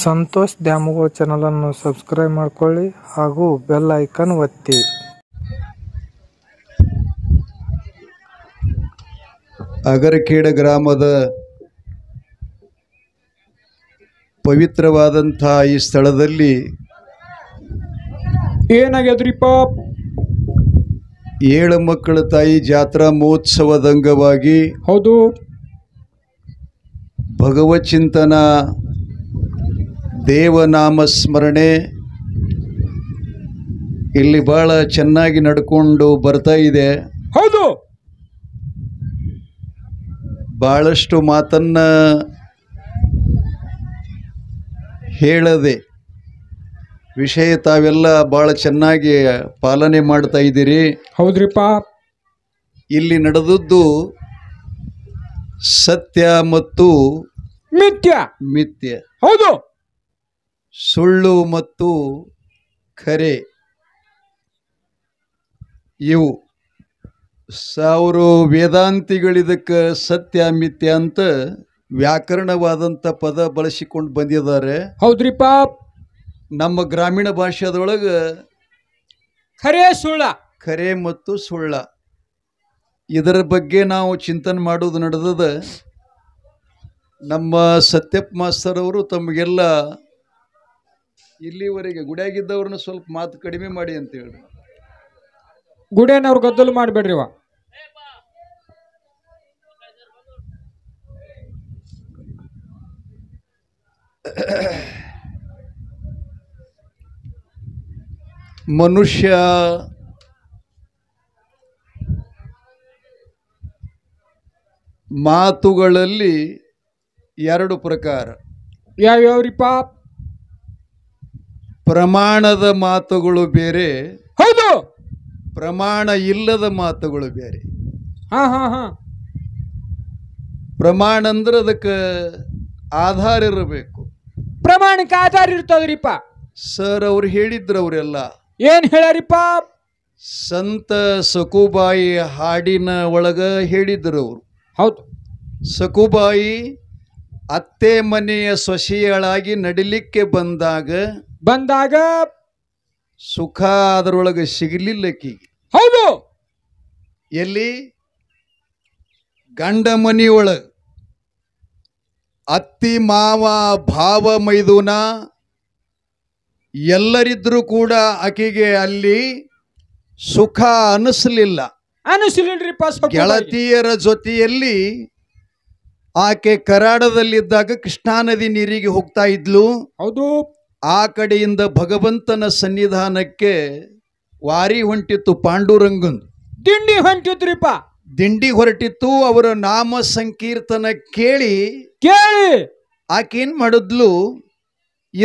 ಸಂತೋಷ್ ದ್ಯಾಮುಗಳ ಚಾನಲನ್ನು ಸಬ್ಸ್ಕ್ರೈಬ್ ಮಾಡಿಕೊಳ್ಳಿ ಹಾಗೂ ಬೆಲ್ ಐಕನ್ ಒತ್ತಿ ಅಗರಕೇಡ ಗ್ರಾಮದ ಪವಿತ್ರವಾದಂತಹ ಈ ಸ್ಥಳದಲ್ಲಿ ಪಾಪ್ ಏಳು ಮಕ್ಕಳ ತಾಯಿ ಜಾತ್ರಾ ಮಹೋತ್ಸವದ ಅಂಗವಾಗಿ ಹೌದು ಭಗವಚಿಂತನ ದೇವನಾಮ ಸ್ಮರಣೆ ಇಲ್ಲಿ ಬಹಳ ಚೆನ್ನಾಗಿ ನಡ್ಕೊಂಡು ಬರ್ತಾ ಇದೆ ಹೌದು ಬಹಳಷ್ಟು ಮಾತನ್ನ ಹೇಳದೆ ವಿಷಯ ತಾವೆಲ್ಲ ಬಹಳ ಚೆನ್ನಾಗಿ ಪಾಲನೆ ಮಾಡ್ತಾ ಇದ್ದೀರಿ ಹೌದ್ರಿಪ್ಪ ಇಲ್ಲಿ ನಡೆದದ್ದು ಸತ್ಯ ಮತ್ತು ಮಿಥ್ಯ ಮಿಥ್ಯ ಹೌದು ಸುಳ್ಳು ಮತ್ತು ಖರೆ ಇವು ಸಾವಿರ ವೇದಾಂತಿಗಳಿದಕ್ಕೆ ಸತ್ಯ ಮಿಥ್ಯ ಅಂತ ವ್ಯಾಕರಣವಾದಂಥ ಪದ ಬಳಸಿಕೊಂಡು ಬಂದಿದ್ದಾರೆ ಹೌದ್ರಿ ಪಾಪ್ ನಮ್ಮ ಗ್ರಾಮೀಣ ಭಾಷೆ ಖರೆ ಸುಳ್ಳ ಖರೆ ಮತ್ತು ಸುಳ್ಳ ಇದರ ಬಗ್ಗೆ ನಾವು ಚಿಂತನೆ ಮಾಡೋದು ನಡೆದದ ನಮ್ಮ ಸತ್ಯಪ್ಪ ಮಾಸ್ತರವರು ತಮಗೆಲ್ಲ ಇಲ್ಲಿವರೆಗೆ ಗುಡಿಯಾಗಿದ್ದವ್ರನ್ನ ಸ್ವಲ್ಪ ಮಾತು ಕಡಿಮೆ ಮಾಡಿ ಅಂತ ಹೇಳಿ ಗುಡಿಯನ್ನವ್ರು ಗದ್ದಲು ಮಾಡಬೇಡ್ರಿ ಮನುಷ್ಯ ಮಾತುಗಳಲ್ಲಿ ಎರಡು ಪ್ರಕಾರ ಯಾವ್ಯಾವ್ರಿಪ್ಪ ಪ್ರಮಾಣದ ಮಾತುಗಳು ಬೇರೆ ಹೌದು ಪ್ರಮಾಣ ಇಲ್ಲದ ಮಾತುಗಳು ಬೇರೆ ಹಾ ಹಾ ಹಾ ಪ್ರಮಾಣ ಅಂದ್ರೆ ಅದಕ್ಕೆ ಆಧಾರ ಇರಬೇಕು ಪ್ರಮಾಣಕ್ಕೆ ಆಧಾರ ಇರ್ತದ್ರಿಪ್ಪ ಸರ್ ಅವ್ರು ಹೇಳಿದ್ರು ಅವರೆಲ್ಲ ಏನ್ ಹೇಳ್ಯಾರಿಪ್ಪ ಸಂತ ಸಕುಬಾಯಿ ಹಾಡಿನ ಒಳಗ ಹೇಳಿದ್ರು ಅವರು ಹೌದು ಸಕುಬಾಯಿ ಅತ್ತೆ ಮನೆಯ ಸೊಸೆಯಳಾಗಿ ನಡಿಲಿಕ್ಕೆ ಬಂದಾಗ ಬಂದಾಗ ಸುಖ ಅದರೊಳಗೆ ಸಿಗಲಿಲ್ಲ ಕೀಗೆ ಹೌದು ಎಲ್ಲಿ ಗಂಡ ಮನೆಯೊಳಗೆ ಅತ್ತಿ ಮಾವ ಭಾವ ಮೈದುನ ಎಲ್ಲರಿದ್ರೂ ಕೂಡ ಆಕೆಗೆ ಅಲ್ಲಿ ಸುಖ ಅನಿಸ್ಲಿಲ್ಲ ಅನಿಸ್ಲಿಲ್ರಿಪ್ಪ ಗೆಳತಿಯರ ಜೊತೆಯಲ್ಲಿ ಆಕೆ ಕರಾಡದಲ್ಲಿದ್ದಾಗ ಕೃಷ್ಣಾ ನದಿ ನೀರಿಗೆ ಹೋಗ್ತಾ ಇದ್ಲು ಹೌದು ಆ ಕಡೆಯಿಂದ ಭಗವಂತನ ಸನ್ನಿಧಾನಕ್ಕೆ ವಾರಿ ಹೊಂಟಿತ್ತು ಪಾಂಡುರಂಗಂದು ದಿಂಡಿ ಹೊಂಟಿತ್ರಿಪ್ಪ ದಿಂಡಿ ಹೊರಟಿತ್ತು ಅವರ ನಾಮ ಸಂಕೀರ್ತನ ಕೇಳಿ ಕೇಳಿ ಆಕೇನ್ ಮಾಡಿದ್ಲು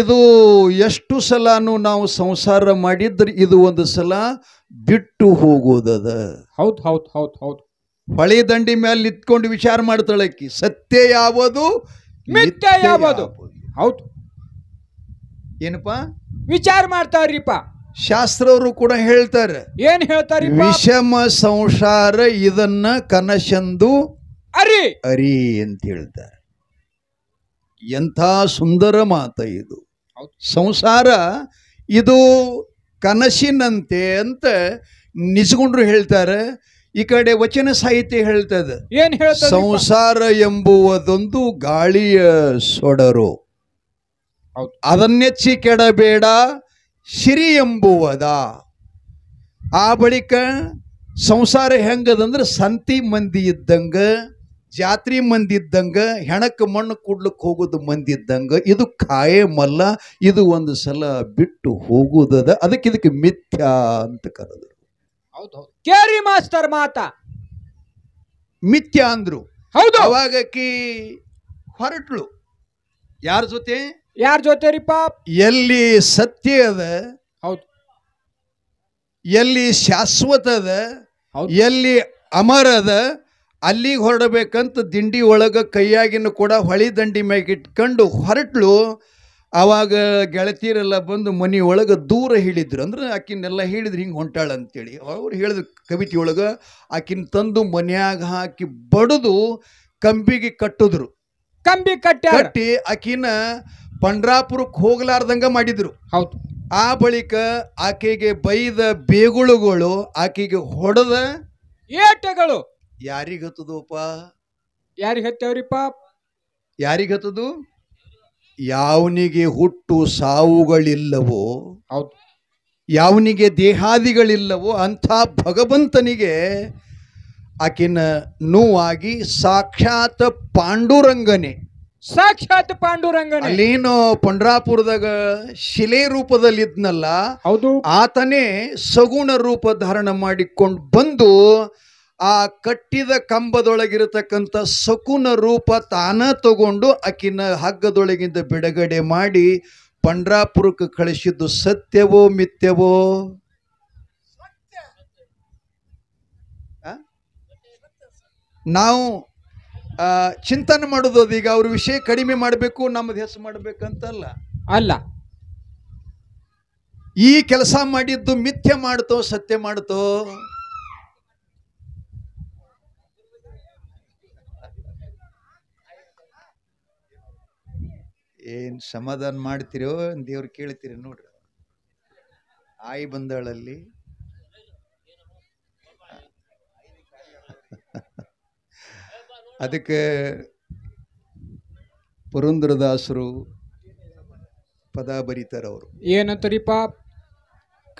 ಇದು ಎಷ್ಟು ಸಲಾನು ನಾವು ಸಂಸಾರ ಮಾಡಿದ್ರೆ ಇದು ಒಂದು ಸಲ ಬಿಟ್ಟು ಹೋಗೋದದ ಹೌದು ಹೌದು ಹೌದು ಹೌದು ಹೊಳೆ ದಂಡಿ ಮೇಲೆ ನಿತ್ಕೊಂಡು ವಿಚಾರ ಮಾಡ್ತಾಳಕ್ಕಿ ಸತ್ಯ ಯಾವುದು ಮಿಥ್ಯ ಯಾವುದು ಹೌದು ಏನಪ್ಪ ವಿಚಾರ ಮಾಡ್ತಾರ್ರಿಪ್ಪ ಶಾಸ್ತ್ರವರು ಕೂಡ ಹೇಳ್ತಾರೆ ಏನ್ ಹೇಳ್ತಾರೆ ವಿಷಮ ಸಂಸಾರ ಇದನ್ನ ಕನಸೆಂದು ಅರಿ ಅರಿ ಅಂತ ಹೇಳ್ತಾರೆ ಎಂಥ ಸುಂದರ ಮಾತ ಇದು ಸಂಸಾರ ಇದು ಕನಸಿನಂತೆ ಅಂತ ನಿಜಗೊಂಡ್ರು ಹೇಳ್ತಾರೆ ಈ ಕಡೆ ವಚನ ಸಾಹಿತ್ಯ ಹೇಳ್ತದೆ ಏನ್ ಸಂಸಾರ ಎಂಬುವುದೊಂದು ಗಾಳಿಯ ಸೊಡರು ಅದನ್ನೆಚ್ಚಿ ಕೆಡಬೇಡ ಶಿರಿ ಎಂಬುವದ ಆ ಬಳಿಕ ಸಂಸಾರ ಹೆಂಗದಂದ್ರೆ ಸಂತಿ ಮಂದಿ ಇದ್ದಂಗ ಜಾತ್ರಿ ಮಂದಿ ಇದ್ದಂಗ ಹೆಣಕ್ಕೆ ಮಣ್ಣು ಕೂಡ್ಲಿಕ್ಕೆ ಹೋಗೋದು ಮಂದಿ ಇದ್ದಂಗ ಇದು ಕಾಯಮಲ್ಲ ಇದು ಒಂದು ಸಲ ಬಿಟ್ಟು ಹೋಗುದದ ಅದಕ್ಕೆ ಇದಕ್ಕೆ ಮಿಥ್ಯಾ ಅಂತ ಕರೆದ್ರು ಹೌದು ಕೇರಿ ಮಾಸ್ಟರ್ ಮಾತ ಮಿಥ್ಯಾ ಅಂದ್ರು ಹೌದು ಅವಾಗಕ್ಕಿ ಹೊರಟ್ಲು ಯಾರ ಜೊತೆ ಯಾರ ಜೊತೆ ರೀ ಪಾಪ ಎಲ್ಲಿ ಸತ್ಯ ಅದ ಹೌದು ಎಲ್ಲಿ ಶಾಶ್ವತ ಅದ ಎಲ್ಲಿ ಅಮರ ಅದ ಅಲ್ಲಿಗೆ ಹೊರಡಬೇಕಂತ ದಿಂಡಿ ಒಳಗೆ ಕೈಯಾಗಿನ ಕೂಡ ಹೊಳಿ ದಂಡಿ ಮ್ಯಾಗ ಇಟ್ಕೊಂಡು ಹೊರಟ್ಲು ಆವಾಗ ಗೆಳತಿಯರೆಲ್ಲ ಬಂದು ಮನೆ ಒಳಗೆ ದೂರ ಹೇಳಿದ್ರು ಅಂದ್ರೆ ಆಕಿನೆಲ್ಲ ಹೇಳಿದ್ರು ಹಿಂಗೆ ಹೊಂಟಾಳ ಅಂತೇಳಿ ಅವ್ರು ಹೇಳಿದ್ರು ಕವಿತೆ ಒಳಗೆ ಆಕಿನ ತಂದು ಮನೆಯಾಗ ಹಾಕಿ ಬಡಿದು ಕಂಬಿಗೆ ಕಟ್ಟಿದ್ರು ಕಂಬಿ ಕಟ್ಟಿ ಕಟ್ಟಿ ಆಕಿನ ಪಂಡ್ರಾಪುರಕ್ಕೆ ಹೋಗಲಾರ್ದಂಗ ಮಾಡಿದ್ರು ಹೌದು ಆ ಬಳಿಕ ಆಕೆಗೆ ಬೈದ ಬೇಗುಳುಗಳು ಆಕೆಗೆ ಹೊಡೆದ ಏಟಗಳು ಯಾರಿಗೆ ಹತ್ತದೋಪ ಯಾರಿಗೆ ಹತ್ತದು ಯಾವನಿಗೆ ಹುಟ್ಟು ಸಾವುಗಳಿಲ್ಲವೋ ಹೌದು ಯಾವನಿಗೆ ದೇಹಾದಿಗಳಿಲ್ಲವೋ ಅಂಥ ಭಗವಂತನಿಗೆ ಆಕಿನ ನೋವಾಗಿ ಸಾಕ್ಷಾತ್ ಪಾಂಡುರಂಗನೇ ಸಾಕ್ಷಾತ್ ಪಾಂಡುರಂಗ ಅಲ್ಲೇನು ಪಂಡ್ರಾಪುರದಾಗ ಶಿಲೆ ರೂಪದಲ್ಲಿ ಇದ್ನಲ್ಲ ಹೌದು ಆತನೇ ಸಗುಣ ರೂಪ ಧಾರಣ ಮಾಡಿಕೊಂಡು ಬಂದು ಆ ಕಟ್ಟಿದ ಕಂಬದೊಳಗಿರತಕ್ಕಂಥ ಸಕುನ ರೂಪ ತಾನ ತಗೊಂಡು ಆಕಿನ ಹಗ್ಗದೊಳಗಿಂದ ಬಿಡುಗಡೆ ಮಾಡಿ ಪಂಡ್ರಾಪುರಕ್ಕೆ ಕಳಿಸಿದ್ದು ಸತ್ಯವೋ ಮಿಥ್ಯವೋ ನಾವು ಚಿಂತನೆ ಮಾಡೋದು ಅದೀಗ ಅವ್ರ ವಿಷಯ ಕಡಿಮೆ ಮಾಡಬೇಕು ನಮ್ಮದು ಹೆಸರು ಮಾಡಬೇಕಂತಲ್ಲ ಅಲ್ಲ ಈ ಕೆಲಸ ಮಾಡಿದ್ದು ಮಿಥ್ಯ ಮಾಡ್ತೋ ಸತ್ಯ ಮಾಡ್ತೋ ಏನು ಸಮಾಧಾನ ಮಾಡ್ತಿರೋ ದೇವ್ರು ಕೇಳ್ತೀರಿ ನೋಡ್ರಿ ಆಯಿ ಬಂದಾಳಲ್ಲಿ ಅದಕ್ಕೆ ಪುರಂದ್ರದಾಸರು ಪದ ಅವರು ಏನಂತರಿಪ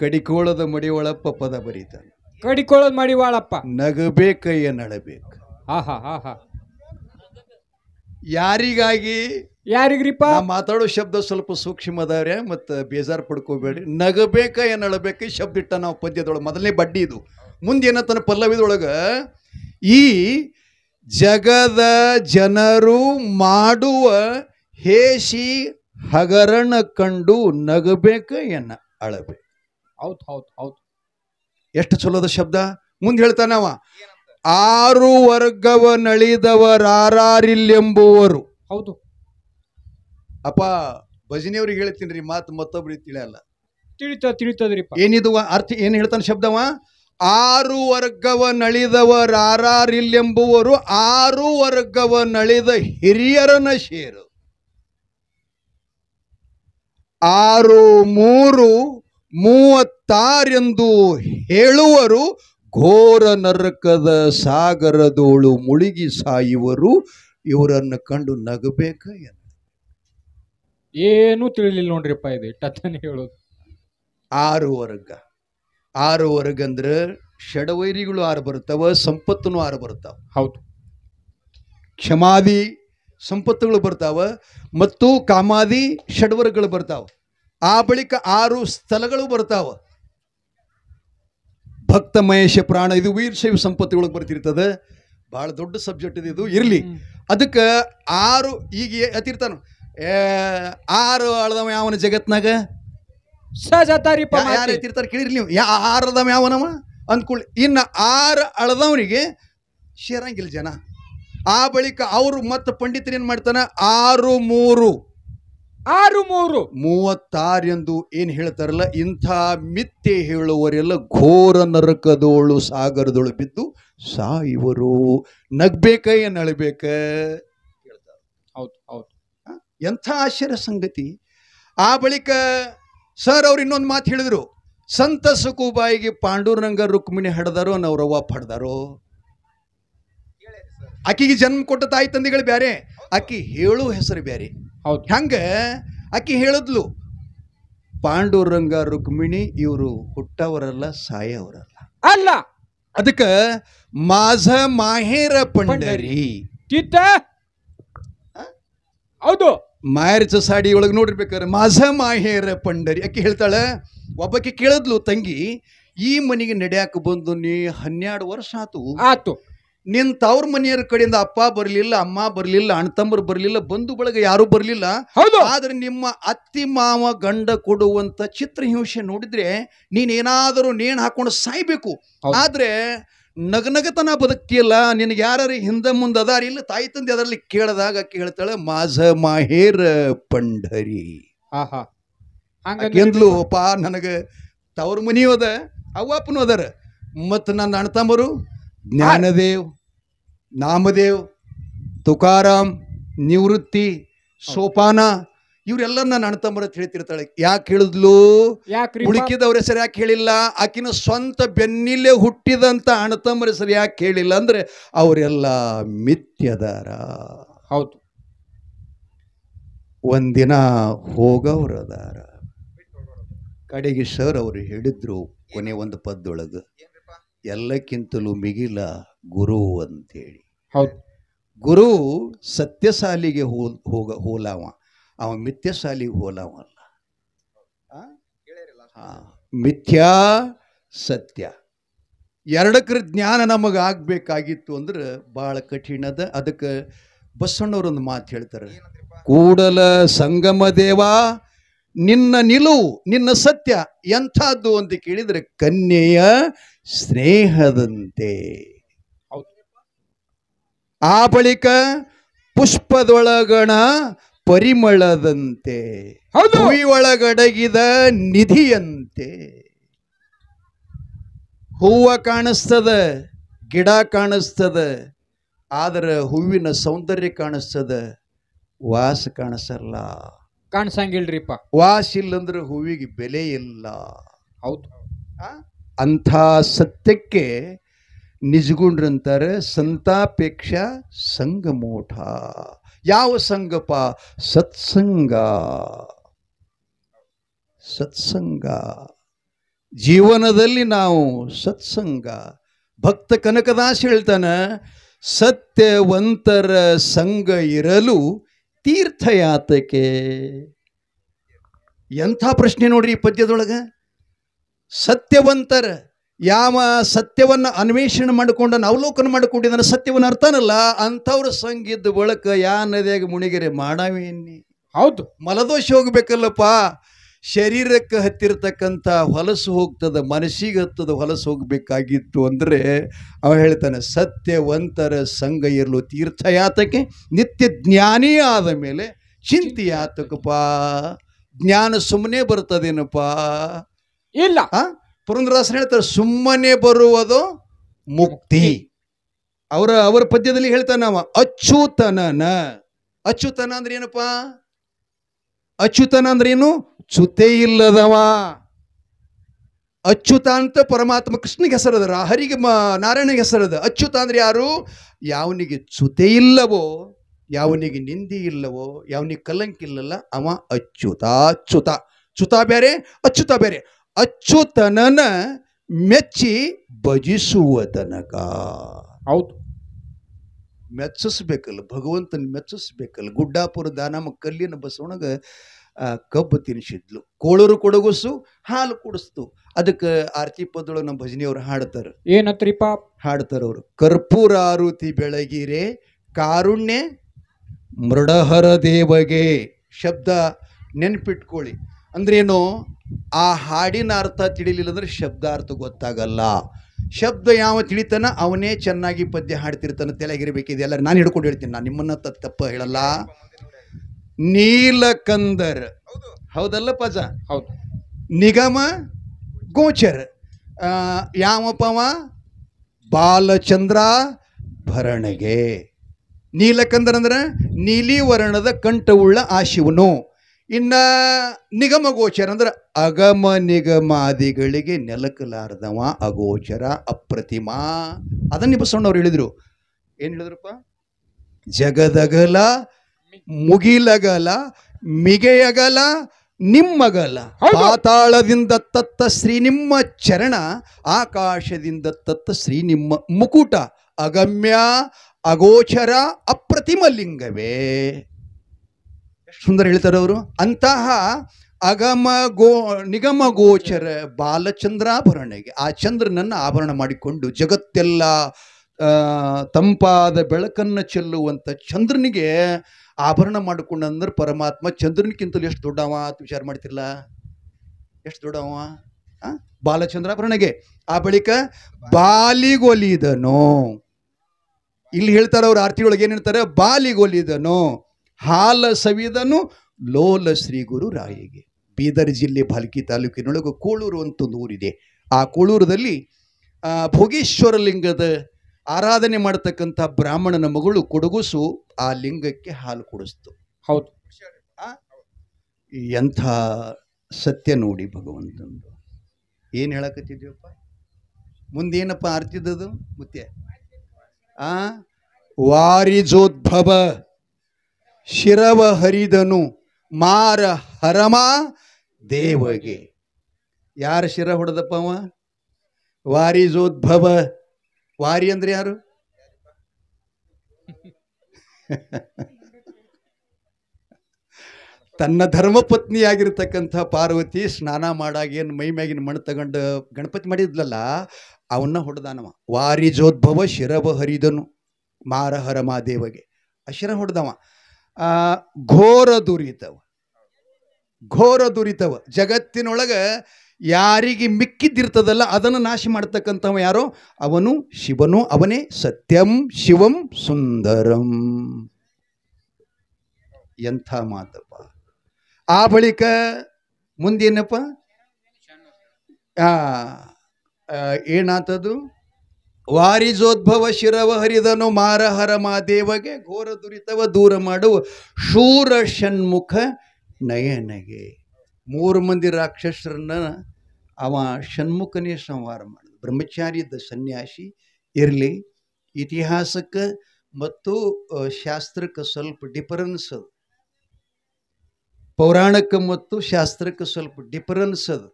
ಕಡಿಕೋಳದ ಮಡಿವಾಳಪ್ಪ ಪದ ಬರೀತಾನೆ ಕಡಿಕೋಳದ ಮಡಿವಾಳಪ್ಪ ನಗಬೇಕಯ್ಯ ನಡಬೇಕು ಯಾರಿಗಾಗಿ ಯಾರಿಗ್ರಿಪ್ಪ ಮಾತಾಡೋ ಶಬ್ದ ಸ್ವಲ್ಪ ಸೂಕ್ಷ್ಮ ಅದಾವ್ರೆ ಮತ್ತು ಬೇಜಾರು ಪಡ್ಕೋಬೇಡ್ರಿ ನಗಬೇಕ ಏನು ಅಳಬೇಕ ಶಬ್ದ ಇಟ್ಟ ನಾವು ಪದ್ಯದೊಳಗೆ ಮೊದಲನೇ ಬಡ್ಡಿ ಇದು ಮುಂದೆ ಏನಂತಾನೆ ಪಲ್ಲವಿದೊಳಗೆ ಈ ಜಗದ ಜನರು ಮಾಡುವ ಹೇಸಿ ಹಗರಣ ಕಂಡು ನಗಬೇಕ ಎನ್ನ ಅಳಬೇಕು ಹೌದು ಹೌದು ಹೌದು ಎಷ್ಟು ಚಲೋದ ಶಬ್ದ ಮುಂದೆ ಹೇಳ್ತಾನವ ಆರು ವರ್ಗವ ನಳಿದವರಾರಿಲ್ಲೆಂಬುವರು ಹೌದು ಅಪ್ಪ ಭಜನೆಯವ್ರಿಗೆ ಹೇಳ್ತೀನಿ ರೀ ಮಾತು ಮತ್ತೊಬ್ರಿಗೆ ತಿಳಿಯಲ್ಲ ತಿಳಿತ ತಿಳಿತದ್ರಿ ಏನಿದು ಅರ್ಥ ಏನು ಹೇಳ್ತಾನೆ ಶಬ್ದವ ಆರು ವರ್ಗವ ನಳಿದವರಾರಿಲ್ಲೆಂಬುವರು ಆರು ವರ್ಗವ ನಳಿದ ಹಿರಿಯರನ ಶೇರು ಆರು ಮೂರು ಮೂವತ್ತಾರೆಂದು ಹೇಳುವರು ಘೋರ ನರಕದ ಸಾಗರದೋಳು ಮುಳುಗಿ ಸಾಯುವರು ಇವರನ್ನು ಕಂಡು ನಗಬೇಕ ಏನು ತಿಳಿಲಿಲ್ಲ ನೋಡ್ರಿಪ್ಪ ಇದೆ ಹೇಳು ಹೇಳೋದು ಆರು ವರ್ಗ ಆರು ವರ್ಗಂದ್ರೆ ಷಡವೈರಿಗಳು ಆರು ಬರುತ್ತವ ಸಂಪತ್ತೂ ಆರು ಬರ್ತಾವ ಹೌದು ಕ್ಷಮಾದಿ ಸಂಪತ್ತುಗಳು ಬರ್ತಾವ ಮತ್ತು ಕಾಮಾದಿ ಷಡ್ವರ್ಗಗಳು ಬರ್ತಾವ ಆ ಬಳಿಕ ಆರು ಸ್ಥಳಗಳು ಬರ್ತಾವ ಭಕ್ತ ಮಹೇಶ ಪ್ರಾಣ ಇದು ವೀರಶೈವ ಸಂಪತ್ತುಗಳಿಗೆ ಬರ್ತಿರ್ತದೆ ಬಹಳ ದೊಡ್ಡ ಸಬ್ಜೆಕ್ಟ್ ಇದು ಇರಲಿ ಅದಕ್ಕೆ ಆರು ಈಗ ಅತಿರ್ತಾನ ಆರು ಅಳದವ ಯಾವನ ಜಗತ್ನಾಗ ಸಜತಾರಿಪ್ಪ ಯಾರು ಎತ್ತಿರ್ತಾರೆ ಕೇಳಿರಿ ನೀವು ಯಾ ಆರದವ ಯಾವನವ ಅಂದ್ಕೊಳ್ಳಿ ಇನ್ನು ಆರು ಅಳದವನಿಗೆ ಸೇರಂಗಿಲ್ಲ ಜನ ಆ ಬಳಿಕ ಅವರು ಮತ್ತು ಪಂಡಿತರು ಏನು ಮಾಡ್ತಾನೆ ಆರು ಮೂರು ಆರು ಮೂರು ಮೂವತ್ತಾರು ಎಂದು ಏನು ಹೇಳ್ತಾರಲ್ಲ ಇಂಥ ಮಿಥ್ಯೆ ಹೇಳುವರೆಲ್ಲ ಘೋರ ನರಕದೋಳು ಸಾಗರದೊಳು ಬಿದ್ದು ಸಾಯುವರು ನಗ್ಬೇಕ ಏನು ಅಳಬೇಕ ಹೌದು ಹೌದು ಎಂಥ ಆಶ್ಚರ್ಯ ಸಂಗತಿ ಆ ಬಳಿಕ ಸರ್ ಅವ್ರು ಇನ್ನೊಂದು ಮಾತು ಹೇಳಿದರು ಸಂತ ಬಾಯಿಗೆ ಪಾಂಡುರಂಗ ರುಕ್ಮಿಣಿ ಹಡ್ದಾರೋ ಅವ್ರವ್ವ ಹಡ್ದಾರೋ ಆಕಿಗೆ ಜನ್ಮ ಕೊಟ್ಟ ತಾಯಿ ತಂದೆಗಳು ಬ್ಯಾರೆ ಅಕ್ಕಿ ಹೇಳು ಹೆಸರು ಬೇರೆ ಹಂಗೆ ಅಕ್ಕಿ ಹೇಳಿದ್ಲು ಪಾಂಡುರಂಗ ರುಕ್ಮಿಣಿ ಇವರು ಹುಟ್ಟವರಲ್ಲ ಸಾಯವರಲ್ಲ ಅಲ್ಲ ಅದಕ್ಕೆ ಮಾಝ ಮಾಹೇರ ಪಂಡರಿ ಹೌದು ಮಾಯರ್ಚ ಸಾಡಿ ಒಳಗೆ ನೋಡಿರ್ಬೇಕಾದ್ರೆ ಮಾಝ ಮಾಹೇರ ಪಂಡರಿ ಯಾಕೆ ಹೇಳ್ತಾಳೆ ಒಬ್ಬಕ್ಕೆ ಕೇಳಿದ್ಲು ತಂಗಿ ಈ ಮನೆಗೆ ನಡೆಯಾಕ ಬಂದು ನೀ ಹನ್ನೆರಡು ವರ್ಷ ಆತು ಆತು ನಿನ್ ತವ್ರ ಮನೆಯವ್ರ ಕಡೆಯಿಂದ ಅಪ್ಪ ಬರಲಿಲ್ಲ ಅಮ್ಮ ಬರಲಿಲ್ಲ ಅಣ್ತಮ್ಮರು ಬರಲಿಲ್ಲ ಬಂಧು ಬಳಗ ಯಾರು ಬರಲಿಲ್ಲ ಆದ್ರೆ ನಿಮ್ಮ ಅತ್ತಿ ಮಾವ ಗಂಡ ಕೊಡುವಂತ ಚಿತ್ರಹಿಂಸೆ ನೋಡಿದ್ರೆ ನೀನೇನಾದರೂ ನೇಣು ಹಾಕೊಂಡು ಸಾಯ್ಬೇಕು ಆದ್ರೆ ನಗನಗತನ ಬದುಕಿಯಲ್ಲ ನಿನಗೆ ಯಾರು ಹಿಂದೆ ಮುಂದೆ ಅದಾರ ಇಲ್ಲ ತಾಯಿ ತಂದೆ ಅದರಲ್ಲಿ ಕೇಳದಾಗ ಆಕೆ ಹೇಳ್ತಾಳೆ ಮಾಜ ಮಾಹೇರ ಪಂಡರಿ ಆಹಾ ಎಂದ್ಲು ಪಾ ನನಗೆ ತವ್ರ ಮನಿಯೂ ಅದ ಅವ್ವಪ್ಪನೂ ಅದಾರ ಮತ್ತು ನನ್ನ ಅಣ್ತಂಬರು ಜ್ಞಾನದೇವ್ ನಾಮದೇವ್ ತುಕಾರಾಮ್ ನಿವೃತ್ತಿ ಸೋಪಾನ ಇವರೆಲ್ಲ ನನ್ನ ಅಣ್ತಂಬರ ಹೇಳ್ತಿರ್ತಾಳೆ ಯಾಕೆ ಹೇಳಿದ್ಲು ಉಳಿಕಿದವ್ರ ಹೆಸರು ಯಾಕೆ ಹೇಳಿಲ್ಲ ಆಕಿನ ಸ್ವಂತ ಬೆನ್ನಿಲ್ಲೇ ಹುಟ್ಟಿದಂತ ಅಣತಂಬ್ರ ಹೆಸರು ಯಾಕೆ ಹೇಳಿಲ್ಲ ಅಂದ್ರೆ ಅವರೆಲ್ಲ ಮಿಥ್ಯದಾರ ಹೌದು ಒಂದಿನ ಹೋಗವ್ರದಾರ ಕಡೆಗೆ ಸರ್ ಅವರು ಹೇಳಿದ್ರು ಕೊನೆ ಒಂದು ಪದ್ದೊಳಗೆ ಎಲ್ಲಕ್ಕಿಂತಲೂ ಮಿಗಿಲ ಗುರು ಅಂತೇಳಿ ಹೌದು ಗುರು ಸತ್ಯಸಾಲಿಗೆ ಹೋಲ್ ಹೋಗ ಹೋಲಾವ ಅವ ಮಿಥ್ಯಶಾಲಿಗೆ ಹೋಲವಲ್ಲ ಮಿಥ್ಯಾ ಸತ್ಯ ಎರಡಕ್ರ ಜ್ಞಾನ ನಮಗೆ ಆಗಬೇಕಾಗಿತ್ತು ಅಂದ್ರೆ ಬಹಳ ಕಠಿಣದ ಅದಕ್ಕೆ ಬಸವಣ್ಣವರೊಂದು ಮಾತು ಹೇಳ್ತಾರೆ ಕೂಡಲ ಸಂಗಮ ದೇವ ನಿನ್ನ ನಿಲುವು ನಿನ್ನ ಸತ್ಯ ಎಂಥದ್ದು ಅಂತ ಕೇಳಿದರೆ ಕನ್ಯೆಯ ಸ್ನೇಹದಂತೆ ಆ ಬಳಿಕ ಪುಷ್ಪದೊಳಗಣ ಪರಿಮಳದಂತೆ ಹೌದು ಒಳಗಡಗಿದ ನಿಧಿಯಂತೆ ಹೂವ ಕಾಣಿಸ್ತದ ಗಿಡ ಕಾಣಿಸ್ತದ ಆದ್ರೆ ಹೂವಿನ ಸೌಂದರ್ಯ ಕಾಣಿಸ್ತದ ವಾಸ ಕಾಣಿಸಲ್ಲ ಕಾಣಿಸಂಗಿಲ್ರಿಪ್ಪ ವಾಸ ಇಲ್ಲಂದ್ರೆ ಹೂವಿಗೆ ಬೆಲೆ ಇಲ್ಲ ಹೌದು ಅಂಥ ಸತ್ಯಕ್ಕೆ ನಿಜಗುಂಡ್ರಂತಾರೆ ಸಂತಾಪೇಕ್ಷ ಸಂಗಮೋಠ ಯಾವ ಸಂಗಪ ಸತ್ಸಂಗ ಸತ್ಸಂಗ ಜೀವನದಲ್ಲಿ ನಾವು ಸತ್ಸಂಗ ಭಕ್ತ ಕನಕದಾಸ್ ಹೇಳ್ತಾನೆ ಸತ್ಯವಂತರ ಸಂಗ ಇರಲು ತೀರ್ಥಯಾತಕೆ ಎಂಥ ಪ್ರಶ್ನೆ ನೋಡ್ರಿ ಈ ಪದ್ಯದೊಳಗೆ ಸತ್ಯವಂತರ ಯಾವ ಸತ್ಯವನ್ನು ಅನ್ವೇಷಣೆ ಮಾಡಿಕೊಂಡು ಅವಲೋಕನ ಮಾಡಿಕೊಂಡಿದ್ದಾನೆ ಸತ್ಯವನ್ನು ಅರ್ಥನಲ್ಲ ಅಂಥವ್ರ ಸಂಗಿದ್ದ ಬಳಕ ಯಾ ನದಿಯಾಗ ಮುಣಿಗೆರೆ ಮಾಡವೇನಿ ಹೌದು ಮಲದೋಷ ಹೋಗ್ಬೇಕಲ್ಲಪ್ಪ ಶರೀರಕ್ಕೆ ಹತ್ತಿರತಕ್ಕಂಥ ಹೊಲಸು ಹೋಗ್ತದ ಮನಸ್ಸಿಗೆ ಹತ್ತದ ಹೊಲಸು ಹೋಗಬೇಕಾಗಿತ್ತು ಅಂದರೆ ಅವ ಹೇಳ್ತಾನೆ ಸತ್ಯವಂತರ ಸಂಘ ಇರಲು ತೀರ್ಥಯಾತಕ್ಕೆ ನಿತ್ಯ ಜ್ಞಾನಿ ಆದ ಮೇಲೆ ಚಿಂತೆಯಾತಕಪ್ಪ ಜ್ಞಾನ ಸುಮ್ಮನೆ ಬರ್ತದೇನಪ್ಪ ಇಲ್ಲ ಪುರಂದರದಾಸರು ಹೇಳ್ತಾರೆ ಸುಮ್ಮನೆ ಬರುವುದು ಮುಕ್ತಿ ಅವರ ಅವರ ಪದ್ಯದಲ್ಲಿ ಹೇಳ್ತಾನೆ ನಾವು ಅಚ್ಯುತನನ ಅಚ್ಯುತನ ಅಂದ್ರೆ ಏನಪ್ಪ ಅಚ್ಯುತನ ಅಂದ್ರೆ ಏನು ಚ್ಯುತೆ ಇಲ್ಲದವ ಅಚ್ಯುತ ಅಂತ ಪರಮಾತ್ಮ ಕೃಷ್ಣಗೆ ಹೆಸರದ ಹರಿಗೆ ನಾರಾಯಣಗೆ ಹೆಸರದ ಅಚ್ಯುತ ಅಂದ್ರೆ ಯಾರು ಯಾವನಿಗೆ ಚುತೆ ಇಲ್ಲವೋ ಯಾವನಿಗೆ ನಿಂದಿ ಇಲ್ಲವೋ ಯಾವನಿಗೆ ಇಲ್ಲಲ್ಲ ಅವ ಅಚ್ಯುತ ಅಚ್ಯುತ ಚುತ ಬೇರೆ ಅಚ್ಯುತ ಬೇರೆ ಅಚ್ಚುತನನ ಮೆಚ್ಚಿ ಭಜಿಸುವ ತನಕ ಹೌದು ಮೆಚ್ಚಿಸ್ಬೇಕಲ್ಲ ಭಗವಂತನ ಮೆಚ್ಚಿಸ್ಬೇಕಲ್ಲ ಗುಡ್ಡಾಪುರ ದಾನಮ್ಮ ಕಲ್ಲಿನ ಬಸವಣಗ ಕಬ್ಬು ತಿನ್ನಿಸಿದ್ಲು ಕೋಳರು ಕೊಡಗುಸು ಹಾಲು ಕುಡಿಸ್ತು ಅದಕ್ಕೆ ಆರ್ತಿ ಪದಳು ನಮ್ಮ ಹಾಡ್ತಾರ ಹಾಡ್ತಾರೆ ಏನತ್ರಿಪ ಹಾಡ್ತಾರ ಅವರು ಕರ್ಪೂರ ಆರುತಿ ಬೆಳಗಿರೆ ಕಾರುಣ್ಯ ಮೃಡಹರ ದೇವಗೆ ಶಬ್ದ ನೆನ್ಪಿಟ್ಕೊಳ್ಳಿ ಅಂದ್ರೇನು ಆ ಹಾಡಿನ ಅರ್ಥ ತಿಳಿಲಿಲ್ಲ ಅಂದರೆ ಶಬ್ದಾರ್ಥ ಗೊತ್ತಾಗಲ್ಲ ಶಬ್ದ ಯಾವ ತಿಳಿತಾನ ಅವನೇ ಚೆನ್ನಾಗಿ ಪದ್ಯ ಹಾಡ್ತಿರ್ತಾನೆ ಇದೆಲ್ಲ ನಾನು ಹಿಡ್ಕೊಂಡು ಹೇಳ್ತೀನಿ ನಾನು ನಿಮ್ಮನ್ನ ತಪ್ಪ ಹೇಳಲ್ಲ ನೀಲಕಂದರ್ ಹೌದಲ್ಲ ಪಜ ಹೌದು ನಿಗಮ ಗೋಚರ್ ಪವ ಬಾಲಚಂದ್ರ ಭರಣಗೆ ನೀಲಕಂದರ್ ಅಂದ್ರೆ ನೀಲಿ ವರ್ಣದ ಕಂಠವುಳ್ಳ ಆ ಶಿವನು ಇನ್ನ ನಿಗಮ ಗೋಚರ ಅಂದ್ರೆ ಅಗಮ ನಿಗಮಾದಿಗಳಿಗೆ ನೆಲಕಲಾರ್ದವ ಅಗೋಚರ ಅಪ್ರತಿಮಾ ಅದನ್ನೇ ಬಸವಣ್ಣವ್ರು ಹೇಳಿದ್ರು ಏನು ಹೇಳಿದ್ರಪ್ಪ ಜಗದಗಲ ಮುಗಿಲಗಲ ಮಿಗೆಯಗಲ ನಿಮ್ಮಗಲ ಪಾತಾಳದಿಂದ ತತ್ತ ಶ್ರೀ ನಿಮ್ಮ ಚರಣ ಆಕಾಶದಿಂದ ತತ್ತ ಶ್ರೀ ನಿಮ್ಮ ಮುಕುಟ ಅಗಮ್ಯ ಅಗೋಚರ ಅಪ್ರತಿಮ ಲಿಂಗವೇ ಸುಂದರ ಹೇಳ್ತಾರೆ ಅವರು ಅಂತಹ ಅಗಮ ಗೋ ನಿಗಮ ಗೋಚರ ಬಾಲಚಂದ್ರಾಭರಣೆಗೆ ಆ ಚಂದ್ರನನ್ನು ಆಭರಣ ಮಾಡಿಕೊಂಡು ಜಗತ್ತೆಲ್ಲ ತಂಪಾದ ಬೆಳಕನ್ನು ಚೆಲ್ಲುವಂಥ ಚಂದ್ರನಿಗೆ ಆಭರಣ ಮಾಡಿಕೊಂಡು ಅಂದ್ರೆ ಪರಮಾತ್ಮ ಚಂದ್ರನಿಗಿಂತಲೂ ಎಷ್ಟು ದೊಡ್ಡವ ಅಂತ ವಿಚಾರ ಮಾಡ್ತಿಲ್ಲ ಎಷ್ಟು ದೊಡ್ಡವ ಬಾಲಚಂದ್ರಾಭರಣೆಗೆ ಆ ಬಳಿಕ ಬಾಲಿಗೊಲಿದನು ಇಲ್ಲಿ ಹೇಳ್ತಾರೆ ಅವ್ರು ಏನು ಏನಿರ್ತಾರೆ ಬಾಲಿಗೊಲಿದನು ಹಾಲ ಸವಿದನು ಲೋಲ ಶ್ರೀ ಗುರು ರಾಯಿಗೆ ಬೀದರ್ ಜಿಲ್ಲೆ ಭಾಲ್ಕಿ ತಾಲೂಕಿನೊಳಗೆ ಕೋಳೂರು ಅಂತ ಒಂದು ಊರಿದೆ ಆ ಕೋಳೂರದಲ್ಲಿ ಭೋಗೇಶ್ವರ ಲಿಂಗದ ಆರಾಧನೆ ಮಾಡತಕ್ಕಂಥ ಬ್ರಾಹ್ಮಣನ ಮಗಳು ಕೊಡಗುಸು ಆ ಲಿಂಗಕ್ಕೆ ಹಾಲು ಕೊಡಿಸ್ತು ಹೌದು ಎಂಥ ಸತ್ಯ ನೋಡಿ ಭಗವಂತಂದು ಏನು ಹೇಳಕತ್ತಿದ್ಯಪ್ಪ ಮುಂದೇನಪ್ಪ ಆರ್ತಿದ್ದದು ಮುತ್ತೆ ಆ ವಾರಿಜೋದ್ಭವ ಶಿರವ ಹರಿದನು ಮಾರ ಹರಮ ದೇವಗೆ ಯಾರ ಶಿರ ಹೊಡೆದಪ್ಪ ವಾರಿ ಜೋದ್ಭವ ವಾರಿ ಅಂದ್ರೆ ಯಾರು ತನ್ನ ಆಗಿರ್ತಕ್ಕಂಥ ಪಾರ್ವತಿ ಸ್ನಾನ ಮಾಡಾಗೇನು ಮೈ ಮ್ಯಾಗಿನ ಮಣ್ಣು ತಗೊಂಡು ಗಣಪತಿ ಮಾಡಿದ್ಲಲ್ಲ ಅವನ್ನ ಹೊಡೆದಾನವ ವಾರಿಜೋದ್ಭವ ಶಿರವ ಹರಿದನು ಮಾರ ಹರಮಾ ದೇವಗೆ ಆ ಹೊಡೆದವ ಘೋರ ದುರಿತವ ಘೋರ ದುರಿತವ ಜಗತ್ತಿನೊಳಗ ಯಾರಿಗೆ ಮಿಕ್ಕಿದ್ದಿರ್ತದಲ್ಲ ಅದನ್ನು ನಾಶ ಮಾಡ್ತಕ್ಕಂಥವ ಯಾರೋ ಅವನು ಶಿವನು ಅವನೇ ಸತ್ಯಂ ಶಿವಂ ಸುಂದರಂ ಎಂಥ ಮಾತಪ್ಪ ಆ ಬಳಿಕ ಮುಂದೇನಪ್ಪ ಏನಾತದು ವಾರಿಜೋದ್ಭವ ಶಿರವ ಹರಿದನು ಮಾರಹರ ಮಾದೇವಗೆ ಘೋರ ದುರಿತವ ದೂರ ಮಾಡುವ ಶೂರ ಷಣ್ಮುಖ ನಯನಗೆ ಮೂರು ಮಂದಿ ರಾಕ್ಷಸರನ್ನ ಅವ ಷಣ್ಮುಖನೇ ಸಂವಾರ ಮಾಡಿದ ಬ್ರಹ್ಮಚಾರ್ಯದ ಸನ್ಯಾಸಿ ಇರಲಿ ಇತಿಹಾಸಕ್ಕೆ ಮತ್ತು ಶಾಸ್ತ್ರಕ್ಕೆ ಸ್ವಲ್ಪ ಡಿಫರೆನ್ಸ್ ಅದು ಪೌರಾಣಕ್ಕೆ ಮತ್ತು ಶಾಸ್ತ್ರಕ್ಕೆ ಸ್ವಲ್ಪ ಡಿಫರೆನ್ಸ್ ಅದು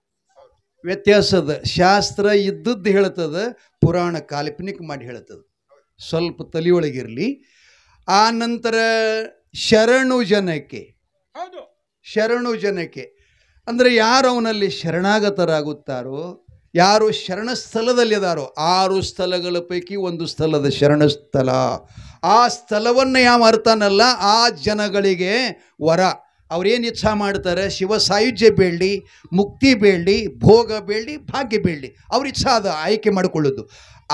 ವ್ಯತ್ಯಾಸದ ಶಾಸ್ತ್ರ ಇದ್ದದ್ದು ಹೇಳ್ತದೆ ಪುರಾಣ ಕಾಲ್ಪನಿಕ ಮಾಡಿ ಹೇಳ್ತದೆ ಸ್ವಲ್ಪ ತಲೆಯೊಳಗಿರಲಿ ಆ ನಂತರ ಶರಣು ಜನಕ್ಕೆ ಶರಣು ಜನಕ್ಕೆ ಅಂದರೆ ಯಾರು ಅವನಲ್ಲಿ ಶರಣಾಗತರಾಗುತ್ತಾರೋ ಯಾರು ಶರಣ ಸ್ಥಳದಲ್ಲಿ ಆರು ಸ್ಥಳಗಳ ಪೈಕಿ ಒಂದು ಸ್ಥಳದ ಸ್ಥಳ ಆ ಸ್ಥಳವನ್ನು ಯಾವ ಅರ್ಥನಲ್ಲ ಆ ಜನಗಳಿಗೆ ವರ ಅವ್ರೇನು ಇಚ್ಛಾ ಮಾಡ್ತಾರೆ ಶಿವ ಸಾಯುಜ್ಯ ಬೇಳಿ ಮುಕ್ತಿ ಬೇಳಿ ಭೋಗ ಬೇಳಿ ಭಾಗ್ಯ ಬೇಳಿ ಅವ್ರ ಇಚ್ಛಾ ಅದು ಆಯ್ಕೆ ಮಾಡಿಕೊಳ್ಳೋದು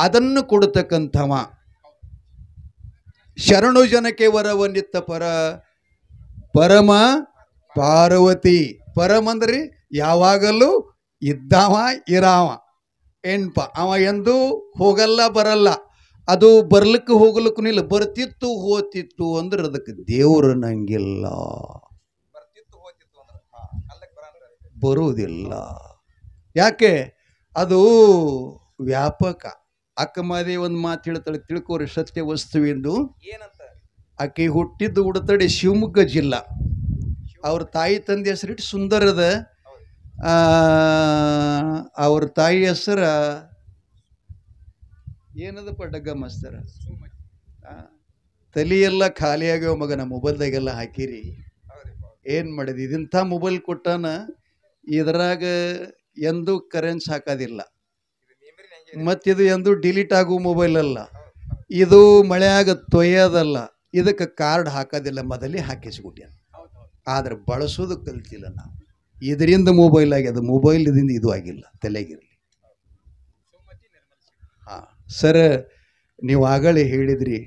ಅದನ್ನು ಕೊಡತಕ್ಕಂಥವ ಶರಣು ಜನಕ್ಕೆ ವರವನ್ನಿತ್ತ ಪರ ಪರಮ ಪಾರ್ವತಿ ಪರಮ ಅಂದ್ರೆ ಯಾವಾಗಲೂ ಇದ್ದಾವ ಇರಾವ ಏನ್ಪ ಅವ ಎಂದು ಹೋಗಲ್ಲ ಬರಲ್ಲ ಅದು ಬರ್ಲಿಕ್ಕೆ ಹೋಗ್ಲಿಕ್ಕೂ ಇಲ್ಲ ಬರ್ತಿತ್ತು ಹೋತಿತ್ತು ಅಂದ್ರೆ ಅದಕ್ಕೆ ದೇವರು ನಂಗಿಲ್ಲ ಬರುವುದಿಲ್ಲ ಯಾಕೆ ಅದು ವ್ಯಾಪಕ ಮಾದೇ ಒಂದು ಮಾತು ಹೇಳ್ತಾಳೆ ತಿಳ್ಕೋರಿ ಸತ್ಯ ವಸ್ತುವೆಂದು ಏನಂತ ಆಕೆ ಹುಟ್ಟಿದ್ದು ಹುಡುತಡೆ ಶಿವಮೊಗ್ಗ ಜಿಲ್ಲಾ ಅವ್ರ ತಾಯಿ ತಂದೆ ಹೆಸರಿಟ್ಟು ಸುಂದರದ ಅವ್ರ ತಾಯಿ ಹೆಸರ ಏನದಪ್ಪ ಡಗ್ಗ ಮಸ್ತರ ತಲಿಯೆಲ್ಲ ಖಾಲಿಯಾಗ್ಯವ ಮಗನ ಮೊಬೈಲ್ದಾಗೆಲ್ಲ ಹಾಕಿರಿ ಏನು ಮಾಡಿದೆ ಇದಿಂಥ ಮೊಬೈಲ್ ಕೊಟ್ಟಾನ ಇದ್ರಾಗ ಎಂದೂ ಕರೆನ್ಸ್ ಹಾಕೋದಿಲ್ಲ ಮತ್ತಿದು ಎಂದು ಡಿಲೀಟ್ ಆಗುವ ಮೊಬೈಲ್ ಅಲ್ಲ ಇದು ಮಳೆಯಾಗ ತೊಯ್ಯೋದಲ್ಲ ಇದಕ್ಕೆ ಕಾರ್ಡ್ ಹಾಕೋದಿಲ್ಲ ಮೊದಲೇ ಹಾಕಿಸ್ಬಿಟ್ಟೆ ಆದರೆ ಬಳಸೋದು ಕಲ್ತಿಲ್ಲ ನಾವು ಇದರಿಂದ ಮೊಬೈಲ್ ಆಗ್ಯದ ಮೊಬೈಲ್ ಇದು ಆಗಿಲ್ಲ ತಲೆಗಿರಲಿ ಹಾಂ ಸರ್ ನೀವು ಆಗಲೇ ಹೇಳಿದ್ರಿ